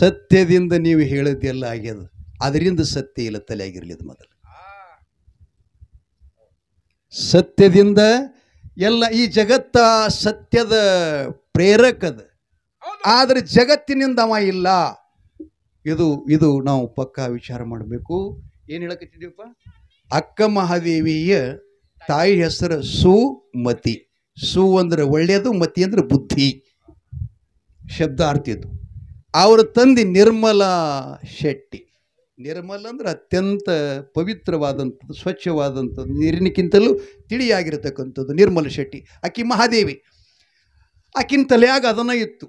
ಸತ್ಯದಿಂದ ನೀವು ಹೇಳೋದೆಲ್ಲ ಆಗ್ಯದ ಅದರಿಂದ ಸತ್ಯ ಇಲ್ಲ ತಲೆಯಾಗಿರಲಿ ಇದು ಮೊದಲು ಸತ್ಯದಿಂದ ಎಲ್ಲ ಈ ಜಗತ್ತ ಸತ್ಯದ ಪ್ರೇರಕದ ಆದರೆ ಜಗತ್ತಿನಿಂದ ಅವ ಇಲ್ಲ ಇದು ಇದು ನಾವು ಪಕ್ಕಾ ವಿಚಾರ ಮಾಡಬೇಕು ಏನು ಹೇಳಕತ್ತಿದ್ದೀವಪ್ಪ ಅಕ್ಕ ಮಹಾದೇವಿಯ ತಾಯಿ ಹೆಸರು ಸುಮತಿ ಸು ಅಂದ್ರೆ ಒಳ್ಳೆಯದು ಮತಿ ಅಂದ್ರೆ ಬುದ್ಧಿ ಶಬ್ದಾರ್ಥ ಇದು ಅವರ ತಂದೆ ನಿರ್ಮಲಾ ಶೆಟ್ಟಿ ನಿರ್ಮಲ ಅಂದ್ರೆ ಅತ್ಯಂತ ಪವಿತ್ರವಾದಂಥದ್ದು ಸ್ವಚ್ಛವಾದಂಥದ್ದು ನೀರಿನಕ್ಕಿಂತಲೂ ತಿಳಿಯಾಗಿರ್ತಕ್ಕಂಥದ್ದು ನಿರ್ಮಲ ಶೆಟ್ಟಿ ಆಕಿ ಮಹಾದೇವಿ ಆಕಿನ ತಲೆಯಾಗ ಅದನ್ನ ಇತ್ತು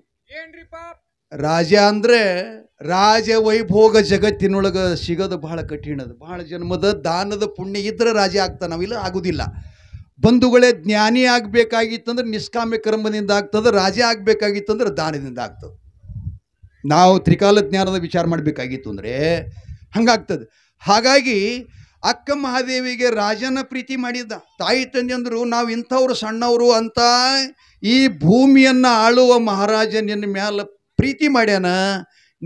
ರಾಜ ರಾಜ ವೈಭೋಗ ಜಗತ್ತಿನೊಳಗೆ ಸಿಗೋದು ಬಹಳ ಕಠಿಣದು ಬಹಳ ಜನ್ಮದ ದಾನದ ಪುಣ್ಯ ಇದ್ರೆ ರಾಜ ಆಗ್ತಾ ನಾವಿಲ್ಲ ಆಗುದಿಲ್ಲ ಬಂಧುಗಳೇ ಜ್ಞಾನಿ ಆಗಬೇಕಾಗಿತ್ತಂದ್ರೆ ನಿಷ್ಕಾಮ್ಯ ಕರ್ಮದಿಂದ ಆಗ್ತದೆ ರಾಜ ಅಂದ್ರೆ ದಾನದಿಂದ ಆಗ್ತದೆ ನಾವು ತ್ರಿಕಾಲ ಜ್ಞಾನದ ವಿಚಾರ ಮಾಡಬೇಕಾಗಿತ್ತು ಅಂದರೆ ಹಂಗಾಗ್ತದೆ ಹಾಗಾಗಿ ಅಕ್ಕ ಮಹಾದೇವಿಗೆ ರಾಜನ ಪ್ರೀತಿ ಮಾಡಿದ್ದ ತಾಯಿ ಅಂದರು ನಾವು ಇಂಥವ್ರು ಸಣ್ಣವರು ಅಂತ ಈ ಭೂಮಿಯನ್ನು ಆಳುವ ಮಹಾರಾಜ ನಿನ್ನ ಮ್ಯಾಲ ಪ್ರೀತಿ ಮಾಡ್ಯಾನ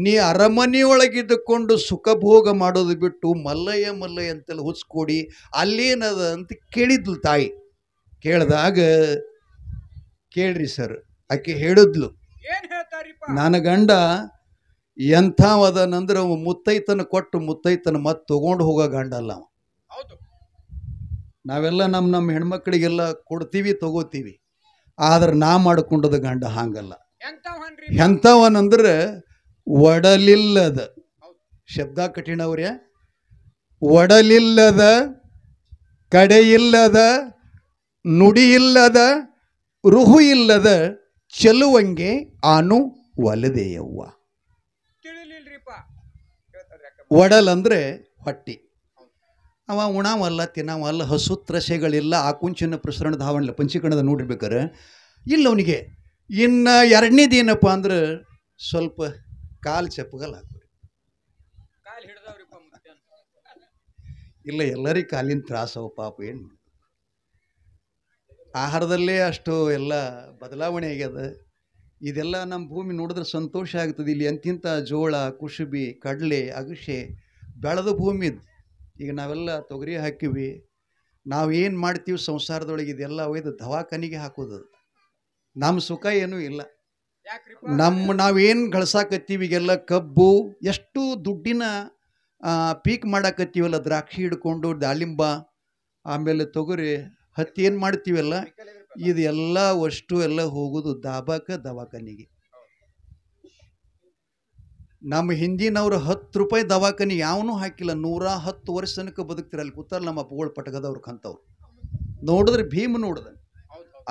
ನೀ ಅರಮನೆಯೊಳಗಿದ್ದುಕೊಂಡು ಸುಖಭೋಗ ಮಾಡೋದು ಬಿಟ್ಟು ಮಲ್ಲಯ್ಯ ಮಲ್ಲಯ್ಯ ಅಂತೆಲ್ಲ ಹುಚ್ಕೊಡಿ ಅಲ್ಲೇನದ ಅಂತ ಕೇಳಿದ್ಲು ತಾಯಿ ಕೇಳಿದಾಗ ಕೇಳ್ರಿ ಸರ್ ಆಕೆ ಹೇಳಿದ್ಲು ನನ್ನ ಗಂಡ ಎಂಥವದನಂದ್ರೆ ಅವ ಮುತ್ತೈತನ ಕೊಟ್ಟು ಮುತ್ತೈತನ ಮತ್ತೆ ತಗೊಂಡು ಹೋಗೋ ಗಂಡಲ್ಲ ಅವ ನಾವೆಲ್ಲ ನಮ್ಮ ನಮ್ಮ ಹೆಣ್ಮಕ್ಳಿಗೆಲ್ಲ ಕೊಡ್ತೀವಿ ತಗೋತೀವಿ ಆದ್ರೆ ನಾ ಮಾಡಿಕೊಂಡದ ಗಂಡ ಹಾಂಗಲ್ಲ ಎಂಥವನಂದ್ರೆ ಒಡಲಿಲ್ಲದ ಶಬ್ದ ಅವ್ರೆ ಒಡಲಿಲ್ಲದ ಕಡೆಯಿಲ್ಲದ ನುಡಿಯಿಲ್ಲದ ರುಹು ಇಲ್ಲದ ಚೆಲುವಂಗೆ ಆನು ಒಲದೆಯವ್ವ ಒಡಲ್ ಅಂದರೆ ಹೊಟ್ಟಿ ಅವ ಉಣಾವಲ್ಲ ತಿನ್ನಾವಲ್ಲ ಹಸು ತ್ರಸೆಗಳಿಲ್ಲ ಕುಂಚಿನ ಪ್ರಸರಣ ಧಾವಣಲ್ಲ ಪಂಚೀಕರಣದ ನೋಡಿರ್ಬೇಕಾರೆ ಇಲ್ಲ ಅವನಿಗೆ ಇನ್ನು ಎರಡನೇದು ಏನಪ್ಪ ಅಂದ್ರೆ ಸ್ವಲ್ಪ ಕಾಲು ಚಪ್ಪಗಲ್ ಹಾಕೋರಿ ಇಲ್ಲ ಎಲ್ಲರಿಗೂ ಕಾಲಿನ ತ್ರಾಸವ ಪಾಪ ಏನು ಆಹಾರದಲ್ಲೇ ಅಷ್ಟು ಎಲ್ಲ ಬದಲಾವಣೆ ಆಗ್ಯದ ಇದೆಲ್ಲ ನಮ್ಮ ಭೂಮಿ ನೋಡಿದ್ರೆ ಸಂತೋಷ ಆಗ್ತದೆ ಇಲ್ಲಿ ಅಂತಿಂಥ ಜೋಳ ಕುಸುಬಿ ಕಡಲೆ ಅಗಸೆ ಬೆಳೆದ ಭೂಮಿ ಇದು ಈಗ ನಾವೆಲ್ಲ ತೊಗರಿ ಹಾಕಿವಿ ಏನು ಮಾಡ್ತೀವಿ ಸಂಸಾರದೊಳಗೆ ಇದೆಲ್ಲ ಒಯ್ದು ದವಾಖಾನಿಗೆ ಹಾಕೋದು ನಮ್ಮ ಸುಖ ಏನೂ ಇಲ್ಲ ನಮ್ಮ ನಾವೇನು ಗಳಿಸಾಕತ್ತೀವಿ ಈಗೆಲ್ಲ ಕಬ್ಬು ಎಷ್ಟು ದುಡ್ಡಿನ ಪೀಕ್ ಮಾಡಾಕತ್ತೀವಲ್ಲ ದ್ರಾಕ್ಷಿ ಹಿಡ್ಕೊಂಡು ದಾಳಿಂಬ ಆಮೇಲೆ ತೊಗರಿ ಹತ್ತಿ ಏನು ಮಾಡ್ತೀವಲ್ಲ ಇದು ಎಲ್ಲ ಅಷ್ಟು ಎಲ್ಲ ಹೋಗುದು ದಾಬಕ ದವಾಖಾನಿಗೆ ನಮ್ಮ ಹಿಂದಿನವ್ರು ಹತ್ತು ರೂಪಾಯಿ ದವಾಖಾನೆ ಯಾವನು ಹಾಕಿಲ್ಲ ನೂರ ಹತ್ತು ವರ್ಷ ತನಕ ಬದುಕ್ತಾರೆ ಅಲ್ಲಿ ಕೂತಲ್ಲ ನಮ್ಮ ಪೋಳ್ ಪಟಕದವ್ರು ಕಂತವ್ರು ನೋಡಿದ್ರೆ ಭೀಮ್ ನೋಡಿದ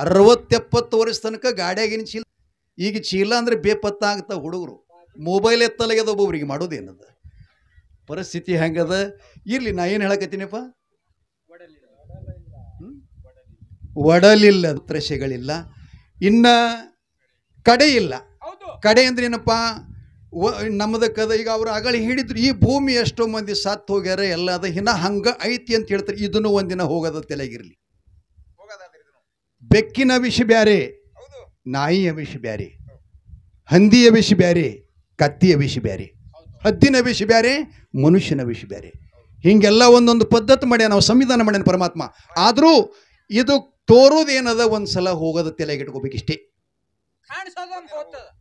ಅರವತ್ತೆಪ್ಪತ್ತು ವರ್ಷ ತನಕ ಗಾಡಿಯಾಗಿನ ಚೀಲ ಈಗ ಚೀಲ ಅಂದ್ರೆ ಬೇಪತ್ತ ಆಗ್ತಾ ಹುಡುಗರು ಮೊಬೈಲ್ ಎತ್ತಲಗೆದ ಒಬ್ಬೊಬ್ರಿಗೆ ಮಾಡೋದೇನದ ಪರಿಸ್ಥಿತಿ ಹೆಂಗದ ಇರ್ಲಿ ನಾ ಏನು ಹೇಳಕತ್ತೀನಿಪ್ಪ ಒಡಲಿಲ್ಲ ಪ್ರಶೆಗಳಿಲ್ಲ ಇನ್ನು ಕಡೆ ಇಲ್ಲ ಕಡೆ ಅಂದ್ರೆ ಏನಪ್ಪ ನಮ್ಮದ ಕದ ಈಗ ಅವರು ಅಗಳಿ ಹಿಡಿದ್ರು ಈ ಭೂಮಿ ಎಷ್ಟೋ ಮಂದಿ ಸತ್ತು ಹೋಗ್ಯಾರ ಎಲ್ಲ ಅದ ಹಿನ್ನ ಹಂಗ ಐತಿ ಅಂತ ಹೇಳ್ತಾರೆ ಇದನ್ನು ಒಂದಿನ ಹೋಗೋದ ತಲೆಗಿರಲಿ ಬೆಕ್ಕಿನ ವಿಷ ಬ್ಯಾರೆ ನಾಯಿಯ ವಿಷ ಬ್ಯಾರೆ ಹಂದಿಯ ವಿಷ ಬ್ಯಾರೆ ಕತ್ತಿಯ ವಿಷ ಬ್ಯಾರೆ ಹದ್ದಿನ ವಿಷ ಬ್ಯಾರೆ ಮನುಷ್ಯನ ವಿಷ ಬ್ಯಾರೆ ಹಿಂಗೆಲ್ಲ ಒಂದೊಂದು ಪದ್ಧತಿ ಮಾಡ್ಯಾನ ನಾವು ಸಂವಿಧಾನ ಮಾಡ್ಯಾನ ಪರಮಾತ್ಮ ಆದರೂ ಇದು ತೋರೋದೇನದ ಒಂದು ಸಲ ಹೋಗೋದ ತಲೆಗೆ ಇಟ್ಕೋಬೇಕು ಇಷ್ಟೇ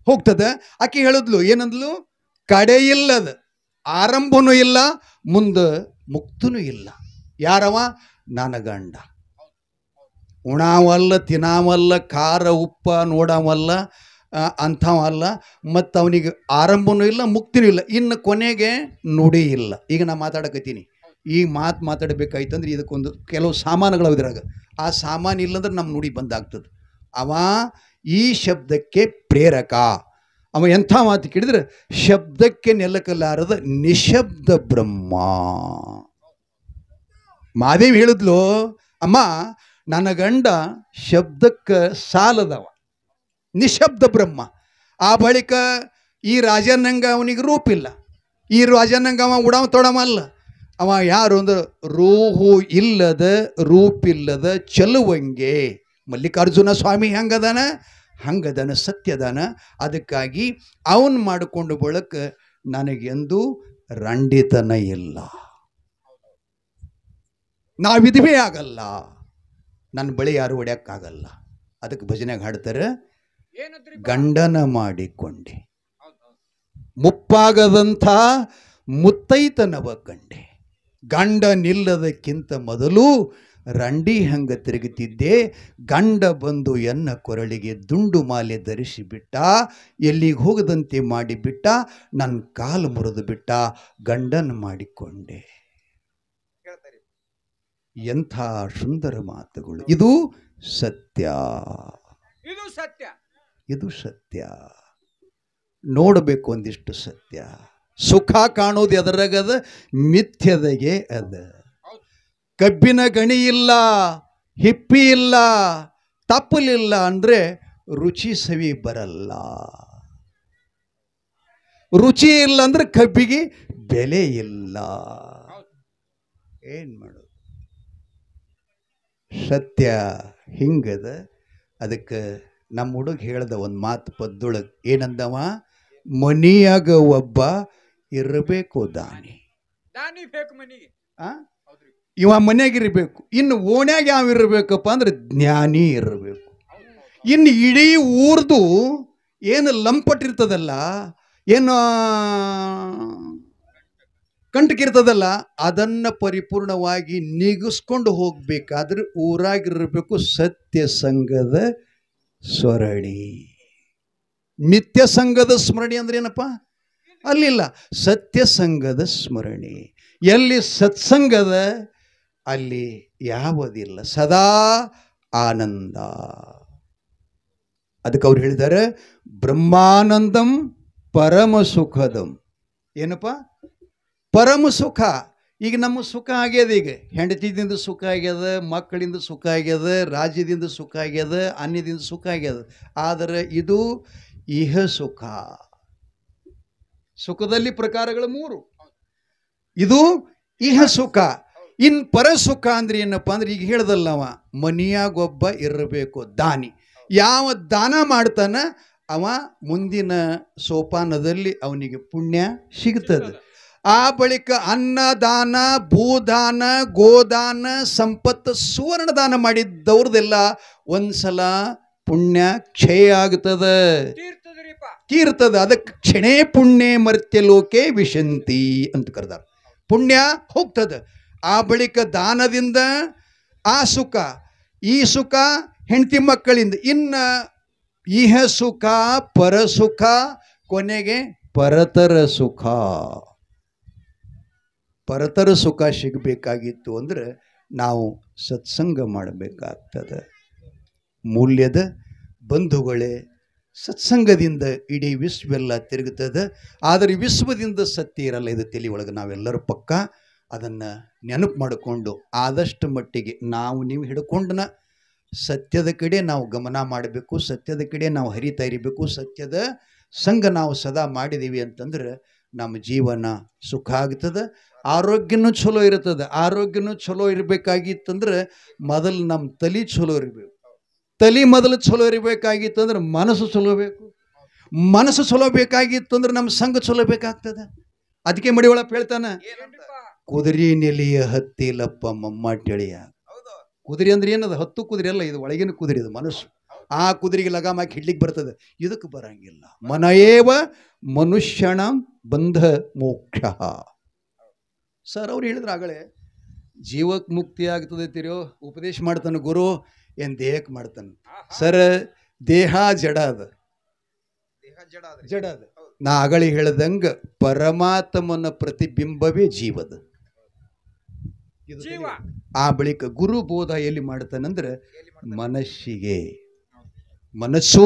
ಹೋಗ್ತದ ಆಕೆ ಹೇಳಿದ್ಲು ಏನಂದ್ಲು ಕಡೆ ಇಲ್ಲದ ಆರಂಭನೂ ಇಲ್ಲ ಮುಂದ ಮುಕ್ತನೂ ಇಲ್ಲ ಯಾರವ ನನ್ನ ಗಂಡ ಉಣಾವಲ್ಲ ತಿನ್ನಾವಲ್ಲ ಖಾರ ಉಪ್ಪ ನೋಡಾವಲ್ಲ ಅಂಥವಲ್ಲ ಮತ್ತು ಅವನಿಗೆ ಆರಂಭನೂ ಇಲ್ಲ ಮುಕ್ತಿನೂ ಇಲ್ಲ ಇನ್ನು ಕೊನೆಗೆ ನುಡಿ ಇಲ್ಲ ಈಗ ನಾ ಮಾತಾಡಕತ್ತೀನಿ ಈ ಮಾತು ಮಾತಾಡಬೇಕಾಯ್ತಂದ್ರೆ ಇದಕ್ಕೊಂದು ಕೆಲವು ಸಾಮಾನುಗಳು ಇದ್ರಾಗ ಆ ಸಾಮಾನು ಇಲ್ಲಂದ್ರೆ ನಮ್ಮ ನುಡಿ ಬಂದಾಗ್ತದೆ ಅವ ಈ ಶಬ್ದಕ್ಕೆ ಪ್ರೇರಕ ಅವ ಎಂಥ ಮಾತು ಕೇಳಿದ್ರೆ ಶಬ್ದಕ್ಕೆ ನೆಲಕಲಾರದ ನಿಶಬ್ದ ಬ್ರಹ್ಮ ಮಾದೇವಿ ಹೇಳಿದ್ಲು ಅಮ್ಮ ನನ್ನ ಗಂಡ ಶಬ್ದಕ್ಕೆ ಸಾಲದವ ನಿಶಬ್ದ ಬ್ರಹ್ಮ ಆ ಬಳಿಕ ಈ ರಾಜನಂಗ ಅವನಿಗೆ ರೂಪಿಲ್ಲ ಈ ರಾಜನಂಗ ಅವ ಉಡಾವ ತೊಡಮಲ್ಲ ಅವ ಯಾರು ಅಂದ್ರೆ ರೂಹು ಇಲ್ಲದ ರೂಪಿಲ್ಲದ ಚಲುವಂಗೆ ಮಲ್ಲಿಕಾರ್ಜುನ ಸ್ವಾಮಿ ಹೆಂಗದಾನ ಹಂಗದಾನ ಸತ್ಯದಾನ ಅದಕ್ಕಾಗಿ ಅವನು ಮಾಡಿಕೊಂಡು ಬಳಕ ನನಗೆಂದು ರಂಡಿತನ ಇಲ್ಲ ನಾವಿದ್ವೇ ಆಗಲ್ಲ ನನ್ನ ಬಳಿ ಯಾರು ಹೊಡ್ಯಕ್ಕಾಗಲ್ಲ ಅದಕ್ಕೆ ಭಜನೆಗೆ ಹಾಡ್ತಾರೆ ಗಂಡನ ಮಾಡಿಕೊಂಡೆ ಮುಪ್ಪಾಗದಂಥ ಮುತ್ತೈತನವ ಕಂಡೆ ಗಂಡ ನಿಲ್ಲದಕ್ಕಿಂತ ಮೊದಲು ರಂಡಿ ಹಂಗ ತಿರುಗುತ್ತಿದ್ದೆ ಗಂಡ ಬಂದು ಎನ್ನ ಕೊರಳಿಗೆ ದುಂಡು ಮಾಲೆ ಧರಿಸಿಬಿಟ್ಟ ಎಲ್ಲಿಗೆ ಹೋಗದಂತೆ ಮಾಡಿಬಿಟ್ಟ ನನ್ನ ಕಾಲು ಮುರಿದು ಬಿಟ್ಟ ಗಂಡನ ಮಾಡಿಕೊಂಡೆ ಎಂಥ ಸುಂದರ ಮಾತುಗಳು ಇದು ಸತ್ಯ ಇದು ಸತ್ಯ ಇದು ಸತ್ಯ ನೋಡಬೇಕು ಒಂದಿಷ್ಟು ಸತ್ಯ ಸುಖ ಕಾಣೋದು ಎದರಾಗದ ಮಿಥ್ಯದಗೆ ಅದ ಕಬ್ಬಿನ ಗಣಿ ಇಲ್ಲ ಹಿಪ್ಪಿ ಇಲ್ಲ ತಪ್ಪಲಿಲ್ಲ ಅಂದರೆ ರುಚಿ ಸವಿ ಬರಲ್ಲ ರುಚಿ ಇಲ್ಲ ಅಂದ್ರೆ ಕಬ್ಬಿಗೆ ಬೆಲೆ ಇಲ್ಲ ಏನು ಮಾಡೋದು ಸತ್ಯ ಹಿಂಗದ ಅದಕ್ಕೆ ನಮ್ಮ ಹುಡುಗ ಹೇಳ್ದ ಒಂದು ಮಾತು ಪದ್ದೊಳಗೆ ಏನಂದವ ಮನಿಯಾಗ ಒಬ್ಬ ಇರಬೇಕು ದಾನಿ ದಾನಿ ಬೇಕು ಮನೆಗೆ ಇವ ಇರಬೇಕು ಇನ್ನು ಓಣ್ಯಾಗ ಯಾವ ಇರಬೇಕಪ್ಪ ಅಂದ್ರೆ ಜ್ಞಾನಿ ಇರಬೇಕು ಇನ್ನು ಇಡೀ ಊರ್ದು ಏನು ಲಂಪಟ್ಟಿರ್ತದಲ್ಲ ಏನು ಕಂಟಕಿರ್ತದಲ್ಲ ಅದನ್ನು ಪರಿಪೂರ್ಣವಾಗಿ ನೀಗಿಸ್ಕೊಂಡು ಹೋಗ್ಬೇಕಾದ್ರೆ ಊರಾಗಿರಬೇಕು ಸತ್ಯ ಸಂಘದ ಸ್ಮರಣಿ ನಿತ್ಯ ಸಂಘದ ಸ್ಮರಣಿ ಅಂದ್ರೆ ಏನಪ್ಪ ಅಲ್ಲಿಲ್ಲ ಸತ್ಯಸಂಗದ ಸ್ಮರಣೆ ಎಲ್ಲಿ ಸತ್ಸಂಗದ ಅಲ್ಲಿ ಯಾವುದಿಲ್ಲ ಸದಾ ಆನಂದ ಅದಕ್ಕೆ ಅವ್ರು ಹೇಳಿದ್ದಾರೆ ಬ್ರಹ್ಮಾನಂದಂ ಪರಮ ಸುಖದಂ ಏನಪ್ಪ ಪರಮ ಸುಖ ಈಗ ನಮ್ಮ ಸುಖ ಆಗ್ಯದ ಈಗ ಹೆಂಡತಿದಿಂದ ಸುಖ ಆಗ್ಯದ ಮಕ್ಕಳಿಂದ ಸುಖ ಆಗ್ಯದ ರಾಜ್ಯದಿಂದ ಸುಖ ಆಗ್ಯದ ಅನ್ಯದಿಂದ ಸುಖ ಆಗ್ಯದ ಆದರೆ ಇದು ಇಹ ಸುಖ ಸುಖದಲ್ಲಿ ಪ್ರಕಾರಗಳು ಮೂರು ಇದು ಇಹ ಸುಖ ಇನ್ ಪರ ಸುಖ ಅಂದ್ರೆ ಏನಪ್ಪ ಅಂದ್ರೆ ಈಗ ಹೇಳ್ದಲ್ಲವ ಗೊಬ್ಬ ಇರಬೇಕು ದಾನಿ ಯಾವ ದಾನ ಮಾಡ್ತಾನ ಅವ ಮುಂದಿನ ಸೋಪಾನದಲ್ಲಿ ಅವನಿಗೆ ಪುಣ್ಯ ಸಿಗ್ತದೆ ಆ ಬಳಿಕ ಅನ್ನದಾನ ಭೂದಾನ ಗೋದಾನ ಸಂಪತ್ತು ಸುವರ್ಣ ದಾನ ಮಾಡಿದ್ದವ್ರದೆಲ್ಲ ಒಂದ್ಸಲ ಪುಣ್ಯ ಕ್ಷಯ ಆಗ್ತದ ಇರ್ತದೆ ಅದಕ್ಕೆ ಕ್ಷಣೇ ಪುಣ್ಯ ಮರ್ತ್ಯ ಲೋಕೆ ವಿಶಂತಿ ಅಂತ ಕರೆದಾರ ಪುಣ್ಯ ಹೋಗ್ತದೆ ಆ ಬಳಿಕ ದಾನದಿಂದ ಆ ಸುಖ ಈ ಸುಖ ಹೆಂಡತಿ ಮಕ್ಕಳಿಂದ ಇನ್ನು ಇಹ ಸುಖ ಪರಸುಖ ಕೊನೆಗೆ ಪರತರ ಸುಖ ಪರತರ ಸುಖ ಸಿಗಬೇಕಾಗಿತ್ತು ಅಂದ್ರೆ ನಾವು ಸತ್ಸಂಗ ಮಾಡಬೇಕಾಗ್ತದೆ ಮೌಲ್ಯದ ಬಂಧುಗಳೇ ಸತ್ಸಂಗದಿಂದ ಇಡೀ ವಿಶ್ವವೆಲ್ಲ ತಿರುಗುತ್ತದೆ ಆದರೆ ವಿಶ್ವದಿಂದ ಸತ್ಯ ಇರಲ್ಲ ಇದು ತಿಳಿ ಒಳಗೆ ನಾವೆಲ್ಲರೂ ಪಕ್ಕ ಅದನ್ನು ನೆನಪು ಮಾಡಿಕೊಂಡು ಆದಷ್ಟು ಮಟ್ಟಿಗೆ ನಾವು ನೀವು ಹಿಡ್ಕೊಂಡನ ಸತ್ಯದ ಕಡೆ ನಾವು ಗಮನ ಮಾಡಬೇಕು ಸತ್ಯದ ಕಡೆ ನಾವು ಹರಿತಾ ಇರಬೇಕು ಸತ್ಯದ ಸಂಘ ನಾವು ಸದಾ ಮಾಡಿದ್ದೀವಿ ಅಂತಂದ್ರೆ ನಮ್ಮ ಜೀವನ ಸುಖ ಆಗ್ತದೆ ಆರೋಗ್ಯನೂ ಚಲೋ ಇರ್ತದೆ ಆರೋಗ್ಯನೂ ಚಲೋ ಇರಬೇಕಾಗಿತ್ತಂದ್ರೆ ಮೊದಲು ನಮ್ಮ ತಲೆ ಚಲೋ ಇರಬೇಕು ತಲೆ ಮೊದಲು ಚಲೋ ಅಂದ್ರೆ ಮನಸ್ಸು ಚಲೋ ಬೇಕು ಮನಸ್ಸು ಚಲೋ ಅಂದ್ರೆ ನಮ್ಮ ಸಂಘ ಚಲೋ ಬೇಕಾಗ್ತದೆ ಅದಕ್ಕೆ ಮಡಿ ಒಳಗೆ ಹೇಳ್ತಾನೆ ಕುದುರೆ ನೆಲೆಯ ಹತ್ತಿಲಪ್ಪ ಮಮ್ಮಟ್ಟಳಿಯ ಕುದುರೆ ಅಂದ್ರೆ ಏನದು ಹತ್ತು ಕುದುರೆ ಅಲ್ಲ ಇದು ಒಳಗಿನ ಕುದುರೆ ಇದು ಮನಸ್ಸು ಆ ಕುದುರೆಗೆ ಲಗಾಮ ಹಾಕಿ ಹಿಡ್ಲಿಕ್ಕೆ ಬರ್ತದೆ ಇದಕ್ಕೆ ಬರಂಗಿಲ್ಲ ಮನೆಯೇವ ಮನುಷ್ಯನ ಬಂಧ ಮೋಕ್ಷ ಸರ್ ಅವ್ರು ಹೇಳಿದ್ರು ಆಗಲೇ ಜೀವಕ್ಕೆ ಮುಕ್ತಿ ಆಗ್ತದೆ ತಿರೋ ಉಪದೇಶ ಮಾಡ್ತಾನೆ ಗುರು ಏನು ದೇಹಕ್ಕೆ ಮಾಡ್ತಾನೆ ಸರ್ ದೇಹ ಜಡ ಅದ ಜಡ ಅದ ನಾ ಅಗಳಿ ಹೇಳ್ದಂಗೆ ಪರಮಾತ್ಮನ ಪ್ರತಿಬಿಂಬವೇ ಜೀವದ ಆ ಬಳಿಕ ಗುರು ಬೋಧ ಎಲ್ಲಿ ಮಾಡ್ತಾನಂದ್ರೆ ಮನಸ್ಸಿಗೆ ಮನಸ್ಸು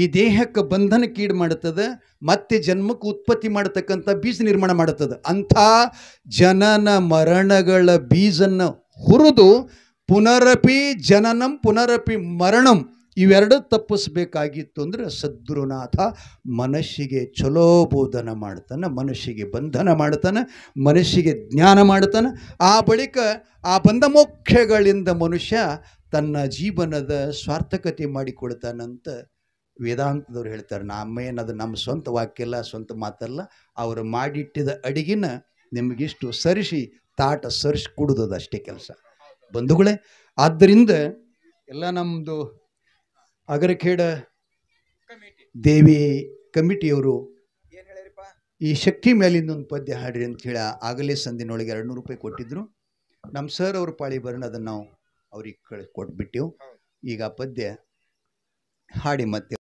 ಈ ದೇಹಕ್ಕೆ ಬಂಧನಕ್ಕೀಡು ಮಾಡುತ್ತದೆ ಮತ್ತೆ ಜನ್ಮಕ್ಕೆ ಉತ್ಪತ್ತಿ ಮಾಡತಕ್ಕಂಥ ಬೀಜ ನಿರ್ಮಾಣ ಮಾಡುತ್ತದೆ ಅಂಥ ಜನನ ಮರಣಗಳ ಬೀಜನ್ನು ಹುರಿದು ಪುನರಪಿ ಜನನಂ ಪುನರಪಿ ಮರಣಂ ಇವೆರಡು ತಪ್ಪಿಸ್ಬೇಕಾಗಿತ್ತು ಅಂದರೆ ಸದ್ರುನಾಥ ಮನಸ್ಸಿಗೆ ಚಲೋ ಬೋಧನ ಮಾಡ್ತಾನೆ ಮನಸ್ಸಿಗೆ ಬಂಧನ ಮಾಡ್ತಾನೆ ಮನಸ್ಸಿಗೆ ಜ್ಞಾನ ಮಾಡ್ತಾನೆ ಆ ಬಳಿಕ ಆ ಬಂದ ಮೋಕ್ಷಗಳಿಂದ ಮನುಷ್ಯ ತನ್ನ ಜೀವನದ ಸ್ವಾರ್ಥಕತೆ ಮಾಡಿಕೊಡ್ತಾನಂತ ವೇದಾಂತದವ್ರು ಹೇಳ್ತಾರೆ ಅದು ನಮ್ಮ ಸ್ವಂತ ವಾಕ್ಯ ಇಲ್ಲ ಸ್ವಂತ ಮಾತಲ್ಲ ಅವರು ಮಾಡಿಟ್ಟಿದ ಅಡಿಗಿನ ನಿಮಗಿಷ್ಟು ಸರಿಸಿ ತಾಟ ಸರಿಸಿ ಕುಡಿದದ ಅಷ್ಟೇ ಕೆಲಸ ಬಂಧುಗಳೇ ಆದ್ದರಿಂದ ಎಲ್ಲ ನಮ್ಮದು ಅಗರಖೇಡ ದೇವಿ ಕಮಿಟಿಯವರು ಈ ಶಕ್ತಿ ಮೇಲಿಂದ ಒಂದು ಪದ್ಯ ಹಾಡ್ರಿ ಅಂತ ಹೇಳಿ ಆಗಲೇ ಸಂದಿನೊಳಗೆ ಎರಡು ನೂರು ರೂಪಾಯಿ ಕೊಟ್ಟಿದ್ರು ನಮ್ಮ ಸರ್ ಅವ್ರ ಪಾಳಿ ಬರೋಣ ಅದನ್ನು ನಾವು ಅವ್ರಿಗೆ ಕಳಿ ಕೊಟ್ಬಿಟ್ಟೆವು ಈಗ ಪದ್ಯ ಹಾಡಿ ಮತ್ತೆ